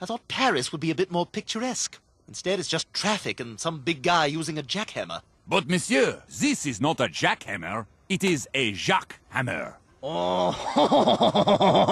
I thought Paris would be a bit more picturesque. Instead, it's just traffic and some big guy using a jackhammer. But, monsieur, this is not a jackhammer. It is a Jacques hammer. Oh,